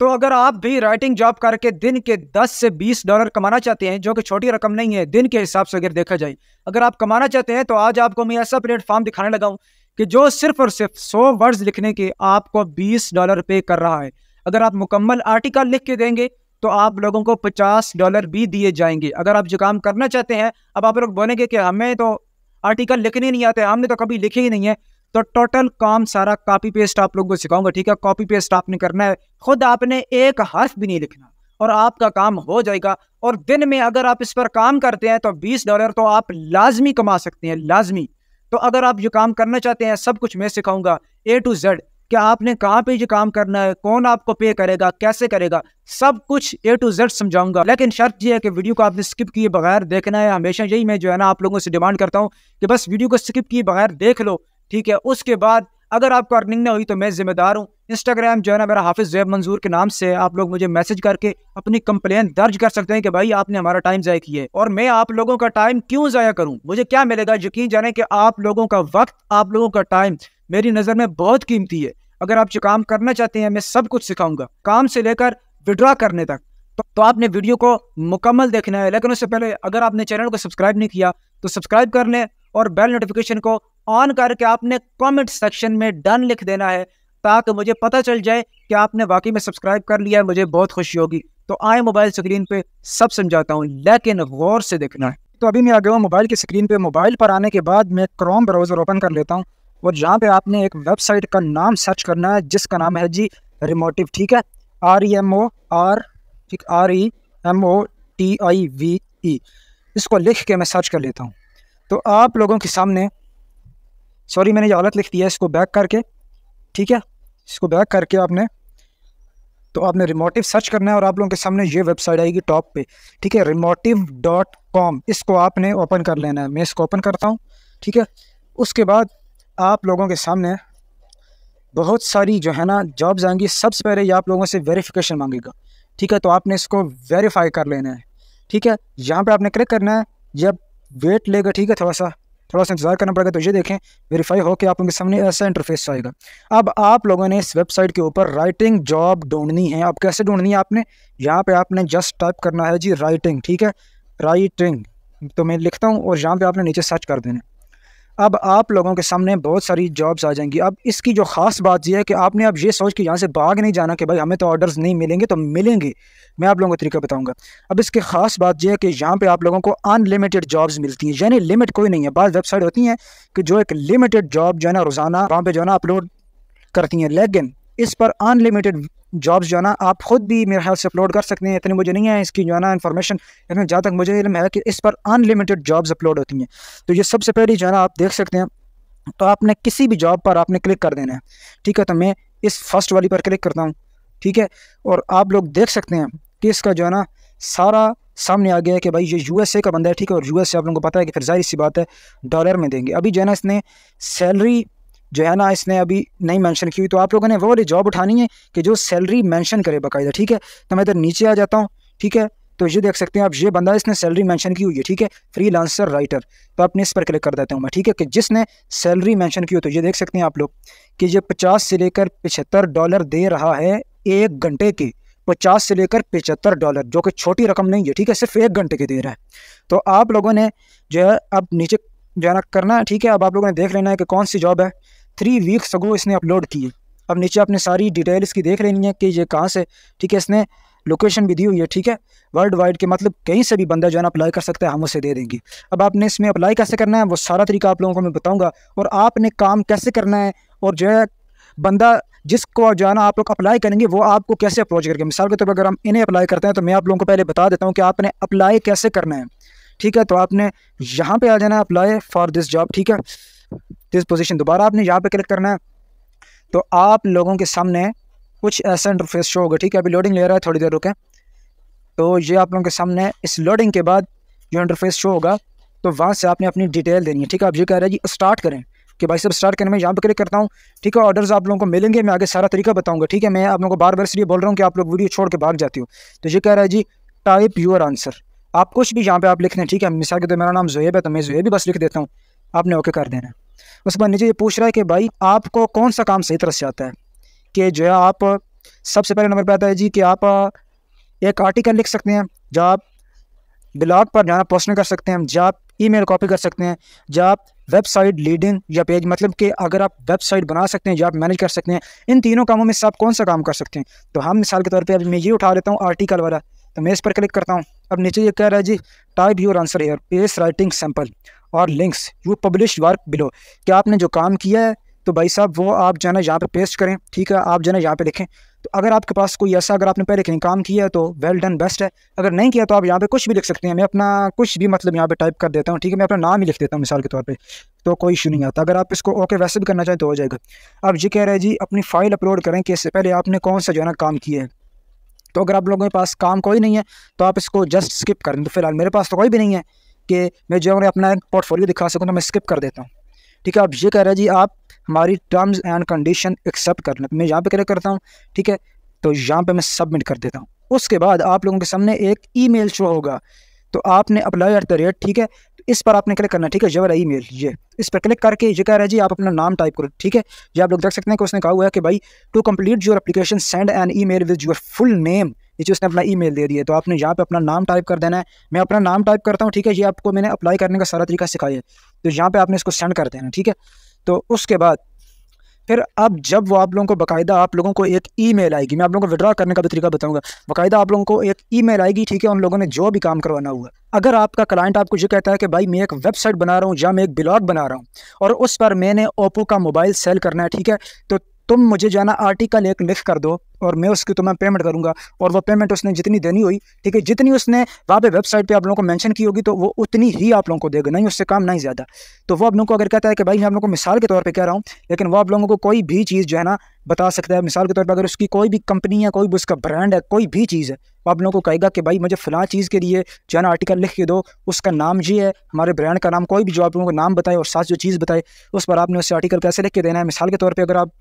तो अगर आप भी राइटिंग जॉब करके दिन के 10 से 20 डॉलर कमाना चाहते हैं जो कि छोटी रकम नहीं है दिन के हिसाब से अगर देखा जाए अगर आप कमाना चाहते हैं तो आज आपको मैं ऐसा प्लेटफॉर्म दिखाने लगा हूँ कि जो सिर्फ और सिर्फ 100 वर्ड्स लिखने के आपको 20 डॉलर पे कर रहा है अगर आप मुकम्मल आर्टिकल लिख के देंगे तो आप लोगों को पचास डॉलर भी दिए जाएंगे अगर आप जो काम करना चाहते हैं अब आप लोग बोलेंगे कि हमें तो आर्टिकल लिखने नहीं आते हमने तो कभी लिखे ही नहीं है तो टोटल काम सारा कॉपी पेस्ट आप लोगों को सिखाऊंगा ठीक है कॉपी पेस्ट आपने करना है खुद आपने एक हर्फ भी नहीं लिखना और आपका काम हो जाएगा और दिन में अगर आप इस पर काम करते हैं तो 20 डॉलर तो आप लाजमी कमा सकते हैं लाजमी तो अगर आप ये काम करना चाहते हैं सब कुछ मैं सिखाऊंगा ए टू जेड कि आपने कहाँ पे ये काम करना है कौन आपको पे करेगा कैसे करेगा सब कुछ ए टू जेड समझाऊंगा लेकिन शर्त यह है कि वीडियो को आपने स्किप किए बगैर देखना है हमेशा यही मैं जो है ना आप लोगों से डिमांड करता हूँ कि बस वीडियो को स्किप किए बगैर देख लो ठीक है उसके बाद अगर आपको अर्निंग ना हुई तो मैं जिम्मेदार हूँ इंस्टाग्राम जो है ना मेरा हाफिज़ जैब मंजूर के नाम से आप लोग मुझे मैसेज करके अपनी कंप्लेन दर्ज कर सकते हैं कि भाई आपने हमारा टाइम ज़ाय किया है और मैं आप लोगों का टाइम क्यों ज़ाया करूँ मुझे क्या मिलेगा यकीन जाने कि आप लोगों का वक्त आप लोगों का टाइम मेरी नज़र में बहुत कीमती है अगर आप जो काम करना चाहते हैं मैं सब कुछ सिखाऊंगा काम से लेकर विड्रॉ करने तक तो, तो आपने वीडियो को मुकम्मल देखना है लेकिन उससे पहले अगर आपने चैनल को सब्सक्राइब नहीं किया तो सब्सक्राइब कर लें और बेल नोटिफिकेशन को ऑन करके आपने कमेंट सेक्शन में डन लिख देना है ताकि मुझे पता चल जाए कि आपने वाकई में सब्सक्राइब कर लिया है मुझे बहुत खुशी होगी तो आए मोबाइल स्क्रीन पे सब समझाता हूँ लेकिन गौर से देखना है तो अभी मैं आ गया हूँ मोबाइल की स्क्रीन पे मोबाइल पर आने के बाद मैं क्रोम ब्राउज़र ओपन कर लेता हूँ और जहाँ पे आपने एक वेबसाइट का नाम सर्च करना है जिसका नाम है जी रिमोटिव ठीक है R E M O R ठीक R E M O T I V E इसको लिख के मैं सर्च कर लेता हूँ तो आप लोगों के सामने सॉरी मैंने ये गलत लिख दिया इसको बैक करके ठीक है इसको बैक करके आपने तो आपने रिमोटिव सर्च करना है और आप लोगों के सामने ये वेबसाइट आएगी टॉप पे ठीक है रिमोटिव डॉट कॉम इसको आपने ओपन कर लेना है मैं इसको ओपन करता हूँ ठीक है उसके बाद आप लोगों के सामने बहुत सारी जो है ना जॉब्स आएंगी सबसे पहले ये आप लोगों से वेरिफिकेशन मांगेगा ठीक है तो आपने इसको वेरीफाई कर लेना है ठीक है यहाँ पर आपने क्लिक करना है जब वेट लेगा ठीक है थोड़ा सा थोड़ा सा इंतज़ार करना पड़ेगा तो ये देखें वेरीफाई होकर आप उनके सामने ऐसा इंटरफेस आएगा अब आप लोगों ने इस वेबसाइट के ऊपर राइटिंग जॉब ढूंढनी है आप कैसे ढूंढनी है आपने यहाँ पर आपने जस्ट टाइप करना है जी राइटिंग ठीक है राइटिंग तो मैं लिखता हूँ और यहाँ पर आपने नीचे सर्च कर देना अब आप लोगों के सामने बहुत सारी जॉब्स आ जाएंगी अब इसकी जो ख़ास बात यह है कि आपने अब ये सोच के यहाँ से भाग नहीं जाना कि भाई हमें तो ऑर्डर्स नहीं मिलेंगे तो मिलेंगे मैं आप लोगों को तरीका बताऊंगा अब इसकी ख़ास बात यह है कि यहाँ पे आप लोगों को अनलिमिटेड जॉब्स मिलती हैं यानी लिमिट कोई नहीं है बाद वेबसाइट होती हैं कि जो एक लिमिटेड जॉब जो है ना रोज़ाना वहाँ पर जो है ना अपलोड करती हैं लेकिन इस पर अनलिमिटेड जॉब्स जो है ना आप खुद भी मेरे ख्याल से अपलोड कर सकते हैं इतनी मुझे नहीं है इसकी जो है ना इन्फॉर्मेशन इतना जहाँ तक मुझे इलम है कि इस पर अनलिमिटेड जॉब्स अपलोड होती हैं तो ये सबसे पहले जो है ना आप देख सकते हैं तो आपने किसी भी जॉब पर आपने क्लिक कर देना है ठीक है तो मैं इस फर्स्ट वाली पर क्लिक करता हूँ ठीक है और आप लोग देख सकते हैं कि इसका जो है ना सारा सामने आ गया है कि भाई ये यूएसए का बंदा है ठीक है और यूएसए आप लोगों को पता है कि फिर जाहिर सी बात है डॉलर में देंगे अभी जो है ना इसने सैलरी जो है ना इसने अभी नहीं मेंशन की हुई तो आप लोगों ने वो वाली जॉब उठानी है कि जो सैलरी मेंशन करे बाकायदा ठीक है तो मैं इधर नीचे आ जाता हूँ ठीक है तो ये देख सकते हैं आप ये बंदा इसने सैलरी मेंशन की हुई है ठीक है फ्री लांसर राइटर तो आपने इस पर क्लिक कर देता हूँ मैं ठीक है कि जिसने सैलरी मेंशन की हो तो ये देख सकते हैं आप लोग कि ये पचास से लेकर पिछहत्तर डॉलर दे रहा है एक घंटे की पचास से लेकर पचहत्तर डॉलर जो कि छोटी रकम नहीं है ठीक है सिर्फ एक घंटे की दे रहा है तो आप लोगों ने जो है अब नीचे जो है ना करना है ठीक है अब आप लोगों ने देख लेना है कि कौन सी जॉब है थ्री वीक्स अगो इसने अपलोड की अब नीचे आपने सारी डिटेल इसकी देख लेनी है कि ये कहाँ से ठीक है इसने लोकेशन भी दी हुई है ठीक है वर्ल्ड वाइड के मतलब कहीं से भी बंदा जो है ना अप्लाई कर सकता है हम उसे दे देंगे अब आपने इसमें अप्लाई कैसे करना है वो सारा तरीका आप लोगों को मैं बताऊंगा और आपने काम कैसे करना है और जो है बंदा जिसको जो है ना आप लोग अप्लाई करेंगे वो आपको कैसे अप्रोच करके मिसाल के तौर तो पर अगर हम इन्हें अप्लाई करते हैं तो मैं आप लोगों को पहले बता देता हूँ कि आपने अप्लाई कैसे करना है ठीक है तो आपने यहाँ पर आ जाना है अप्लाई फॉर दिस जॉब ठीक है दिस पोजीशन दोबारा आपने यहाँ पर क्लिक करना है तो आप लोगों के सामने कुछ ऐसा इंटरफेस शो होगा ठीक है अभी लोडिंग ले रहा है थोड़ी देर रुकें तो ये आप लोगों के सामने इस लोडिंग के बाद जो इंटरफेस शो होगा तो वहाँ से आपने अपनी डिटेल देनी है ठीक है आप ये कह रहे हैं जी स्टार्ट करें कि भाई सब स्टार्ट करने में यहाँ पर क्लिक करता हूँ ठीक है ऑर्डर्स आप लोगों को मिलेंगे मैं आगे सारा तरीका बताऊँगा ठीक है मैं आप लोगों को बार बार इसलिए बोल रहा हूँ कि आप लोग वीडियो छोड़ के भाग जाती हो तो ये कह रहा है जी टाइप यूर आंसर आप कुछ भी यहाँ पे आप लिख ठीक है मिसाल के तो मेरा नाम जोहेब है तो मैं जोहेब भी बस लिख देता हूँ आपने ओके कर देना उसके बाद नीचे ये पूछ रहा है कि भाई आपको कौन सा काम सही तरह से आता है कि जो है आप सबसे पहले नंबर पर आता है जी कि आप एक आर्टिकल लिख सकते हैं जो आप ब्लॉग पर जाना पोस्टिंग कर सकते हैं जो आप मेल कॉपी कर सकते हैं जो आप वेबसाइट लीडिंग या पेज मतलब कि अगर आप वेबसाइट बना सकते हैं या आप मैनेज कर सकते हैं इन तीनों कामों में से आप कौन सा काम कर सकते हैं तो हम मिसाल के तौर पे अभी मैं ये उठा लेता हूँ आर्टिकल वाला तो मैं इस पर क्लिक करता हूँ अब नीचे ये कह रहा है जी type your answer here paste writing sample और links you publish work below कि आपने जो काम किया है तो भाई साहब वो आप जो है ना यहाँ पर पेस्ट करें ठीक है आप जो है ना यहाँ पर लिखें तो अगर आपके पास कोई ऐसा अगर आपने पहले कहीं काम किया है तो वेल डन बेस्ट है अगर नहीं किया तो आप यहाँ पे कुछ भी लिख सकते हैं मैं अपना कुछ भी मतलब यहाँ पे टाइप कर देता हूँ ठीक है मैं अपना नाम ही लिख देता हूँ मिसाल के तौर पर तो कोई इशू नहीं आता अगर आप इसको ओके वैसे भी करना चाहें तो हो जाएगा अब ये कह रहे हैं जी अपनी फाइल अपलोड करें कि इससे पहले आपने कौन सा जो है ना काम किया है तो अगर आप लोगों के पास काम कोई नहीं है तो आप इसको जस्ट स्किप करें तो फिलहाल मेरे पास तो कोई भी नहीं है कि मैं जो है अपना एक पोर्टफोलियो दिखा सकूँ तो मैं स्किप कर देता हूँ ठीक है आप ये कह रहे हैं जी आप हमारी टर्म्स एंड कंडीशन एक्सेप्ट करना लें मैं यहाँ पे क्लिक करता हूँ ठीक है तो यहाँ पे मैं सबमिट कर देता हूँ उसके बाद आप लोगों के सामने एक मेल शो होगा तो आपने अप्लाई एट द रेट ठीक है तो इस पर आपने क्लिक करना ठीक है ये ई मेल ये इस पर क्लिक करके ये कह रहा है जी आप अपना नाम टाइप करो ठीक है ये आप लोग देख सकते हैं कि उसने कहा हुआ है कि भाई to complete your application send an email with your full name नीचे उसने अपना ई दे दिया तो आपने यहाँ पे अपना नाम टाइप कर देना है मैं अपना नाम टाइप करता हूँ ठीक है ये आपको मैंने अप्लाई करने का सारा तरीका सिखाया है तो यहाँ पर आपने इसको सेंड कर देना ठीक है तो उसके बाद फिर अब जब वो आप लोगों को बाकायदा आप लोगों को एक ईमेल आएगी मैं आप लोगों को विड्रा करने का भी तरीका बताऊंगा बाकायदा आप लोगों को एक ईमेल आएगी ठीक है उन लोगों ने जो भी काम करवाना हुआ अगर आपका क्लाइंट आपको ये कहता है कि भाई मैं एक वेबसाइट बना रहा हूँ या मैं एक ब्लॉग बना रहा हूँ और उस पर मैंने ओप्पो का मोबाइल सेल करना है ठीक है तो तुम मुझे जाना आर्टिकल एक लिख कर दो और मैं उसकी तुम्हें पेमेंट करूंगा और वो पेमेंट उसने जितनी देनी हुई ठीक है जितनी उसने वहाँ पे वेबसाइट पे आप लोगों को मेंशन की होगी तो वो उतनी ही आप लोगों को देगा नहीं उससे काम नहीं ज़्यादा तो वो आप लोगों को अगर कहता है कि भाई मैं आप लोगों को मिसाल के तौर पर कह रहा हूँ लेकिन वो आप लोगों को कोई भी चीज़ जो है ना बता सकता है मिसाल के तौर पर अगर उसकी कोई भी कंपनी है कोई भी उसका ब्रांड है कोई भी चीज़ है वो आप लोगों को कहेगा कि भाई मुझे फ़िलहाल चीज़ के लिए जो है ना आर्टिकल लिख के दो उसका नाम जी है हमारे ब्रांड का नाम कोई भी जो आप लोगों को नाम बताए और साथ जो चीज़ बताए उस पर आपने उससे आर्टिकल कैसे लिख के देना है मिसाल के तौर पर अगर आप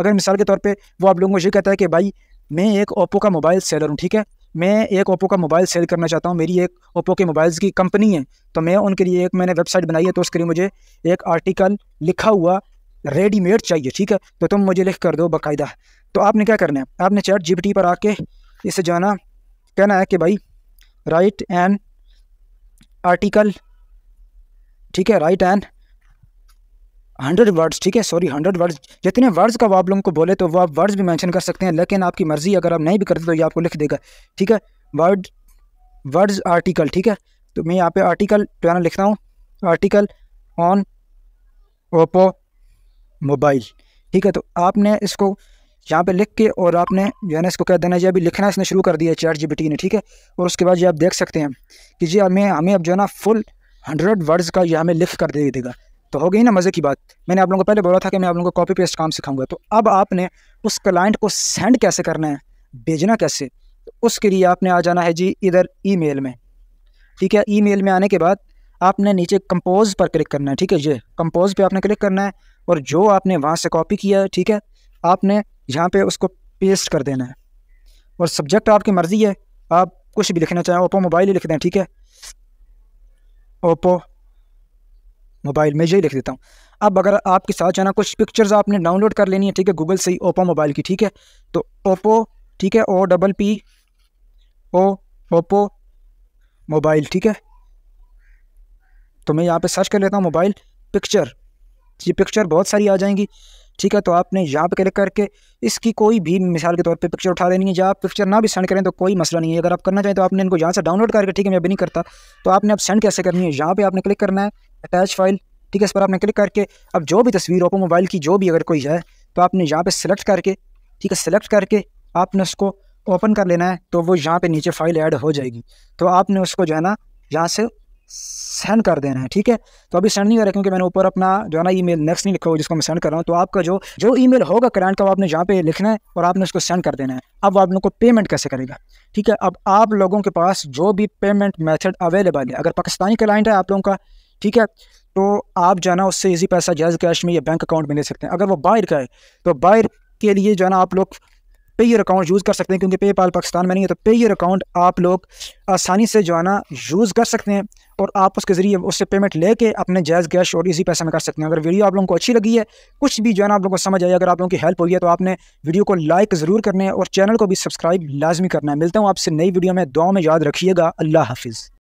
अगर मिसाल के तौर पर वो आप लोगों को ये कहता है कि भाई मैं एक ओप्पो का मोबाइल सेलर हूँ ठीक है मैं एक ओप्पो का मोबाइल सेल करना चाहता हूँ मेरी एक ओप्पो के मोबाइल्स की कंपनी है तो मैं उनके लिए एक मैंने वेबसाइट बनाई है तो उसके लिए मुझे एक आर्टिकल लिखा हुआ रेडीमेड चाहिए ठीक है तो तुम मुझे लिख कर दो बाकायदा तो आपने क्या करना है आपने चैट जीपीटी पर आके इसे जाना कहना है कि भाई राइट एन आर्टिकल ठीक है राइट एन हंड्रेड वर्ड्स ठीक है सॉरी हंड्रेड वर्ड्स जितने वर्ड्स का वो आप लोगों को बोले तो वो आप वर्ड्स भी मैंशन कर सकते हैं लेकिन आपकी मर्ज़ी अगर आप नहीं भी करते तो ये आपको लिख देगा ठीक है वर्ड वर्ड्स आर्टिकल ठीक है तो मैं यहाँ पे आर्टिकल ना लिखता हूँ आर्टिकल ऑन ओपो मोबाइल ठीक है तो आपने इसको यहाँ पे लिख के और आपने जो है ना इसको कह देना जी अभी लिखना इसने शुरू कर दिया चैट जी ने ठीक है और उसके बाद ये आप देख सकते हैं कि जी हमें हमें अब जो है ना फुल हंड्रेड वर्ड्स का यह हमें लिख कर दे देगा तो हो गई ना मज़े की बात मैंने आप लोगों को पहले बोला था कि मैं आप लोगों को कॉपी पेस्ट काम सिखाऊंगा तो अब आपने उस क्लाइंट को सेंड कैसे करना है भेजना कैसे तो उसके लिए आपने आ जाना है जी इधर मेल में ठीक है मेल में आने के बाद आपने नीचे कंपोज पर क्लिक करना है ठीक है ये कंपोज पे आपने क्लिक करना है और जो आपने वहाँ से कॉपी किया है ठीक है आपने यहाँ पे उसको पेस्ट कर देना है और सब्जेक्ट आपकी मर्ज़ी है आप कुछ भी लिखना चाहें ओप्पो मोबाइल ही लिख दें ठीक है ओप्पो मोबाइल में यही लिख देता हूँ अब अगर आपके साथ जाना कुछ पिक्चर्स आपने डाउनलोड कर लेनी है ठीक है गूगल से ही ओप्पो मोबाइल की ठीक है तो ओप्पो ठीक है O double P O Oppo mobile ठीक है तो मैं यहाँ पे सर्च कर लेता हूँ मोबाइल पिक्चर ये पिक्चर बहुत सारी आ जाएंगी ठीक है तो आपने यहाँ पर क्लिक करके इसकी कोई भी मिसाल के तौर पे पिक्चर उठा देनी है या पिक्चर ना भी सेंड करें तो कोई मसला नहीं है अगर आप करना चाहें तो आपने इनको यहाँ से डाउनलोड करके ठीक है मैं भी नहीं करता तो आपने अब सेंड कैसे करनी है यहाँ पर आपने क्लिक करना है अटैच फाइल ठीक है इस पर आपने क्लिक करके अब जो भी तस्वीर ओपो मोबाइल की जो भी अगर कोई है तो आपने यहाँ पर सिलेक्ट करके ठीक है सिलेक्ट करके आपने उसको ओपन कर लेना है तो वो यहाँ पे नीचे फाइल ऐड हो जाएगी तो आपने उसको जो है ना यहाँ से सेंड कर देना है ठीक है तो अभी सेंड नहीं कर रहा क्योंकि मैंने ऊपर अपना जो है ना ईमेल नेक्स्ट नहीं लिखा हुआ जिसको मैं सेंड कर रहा हूँ तो आपका जो जो ईमेल होगा क्लाइंट का वो आपने जहाँ पे लिखना है और आपने उसको सेंड कर देना है अब आप लोगों को पेमेंट कैसे करेगा ठीक है अब आप लोगों के पास जो भी पेमेंट मैथड अवेलेबल है अगर पाकिस्तानी क्लाइंट है आप लोगों का ठीक है तो आप जाना उससे ईजी पैसा जैज कैश में या बैंक अकाउंट में ले सकते हैं अगर वो बाहर का है तो बाहर के लिए जो है ना आप लोग पे यूर अकाउंट यूज़ कर सकते हैं क्योंकि पेपाल पाकिस्तान में नहीं है तो पे योर अकाउंट आप लोग आसानी से जो है ना यूज़ कर सकते हैं और आप उसके ज़रिए उससे पेमेंट लेके अपने जायज़ गैश और इसी पैसे में कर सकते हैं अगर वीडियो आप लोगों को अच्छी लगी है कुछ भी जो है ना आप लोगों को समझ आई अगर आप लोगों की हेल्प हुई है तो आपने वीडियो को लाइक ज़रूर करना है और चैनल को भी सब्सक्राइब लाजमी करना है मिलता हूँ आपसे नई वीडियो में दुआ में याद रखिएगा अल्लाह हाफिज़